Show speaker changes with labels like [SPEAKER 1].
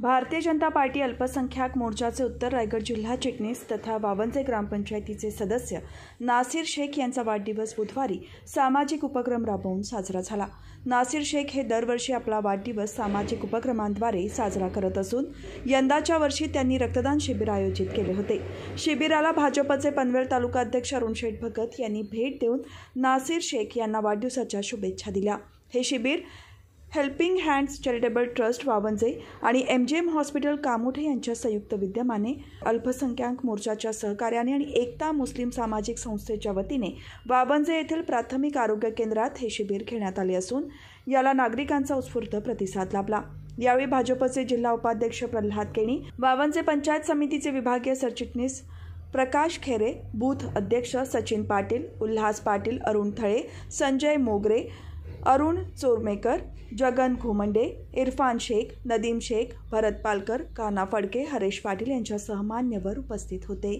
[SPEAKER 1] भारतीय जनता पार्टी अल्पसंख्याक मोर्चाचे उत्तर रायगड जिल्हा चिटणीस तथा बावनचे ग्रामपंचायतीचे सदस्य नासिर शेख यांचा वाढदिवस बुधवारी सामाजिक उपक्रम राबवून साजरा झाला नासिर शेख हे दरवर्षी आपला वाढदिवस सामाजिक उपक्रमांद्वारे साजरा करत असून यंदाच्या वर्षी त्यांनी रक्तदान शिबिर आयोजित केले होते शिबिराला भाजपचे पनवेल तालुका अध्यक्ष शेठ भगत यांनी भेट देऊन नासिर शेख यांना वाढदिवसाच्या शुभेच्छा दिल्या हे शिबिर helping hands charitable trust Vavanje आणि M G M hospital Kamothe यांच्या संयुक्त विद्यमाने अल्पसंख्याक मोर्चाच्या सहकार्याने आणि एकता मुस्लिम सामाजिक संस्थेच्या वतीने वावंजे येथील प्राथमिक आरोग्य केंद्रात हे शिबिर घेण्यात आले असून याला नागरिकांचा उत्स्फूर्त प्रतिसाद लाभला यावेळी भाजपचे जिल्हा उपाध्यक्ष प्रल्हाद केणी वावंजे पंचायत समितीचे विभागीय सरचिटणीस प्रकाश खेरे बूथ अध्यक्ष सचिन पाटील उल्हास पाटील अरुण थळे संजय मोगरे अरुण चोरमेकर जगन घोमंडे इरफान शेख नदीम शेख भरत पालकर काना फडके हरेश पाटील यांच्यासह मान्यवर उपस्थित होते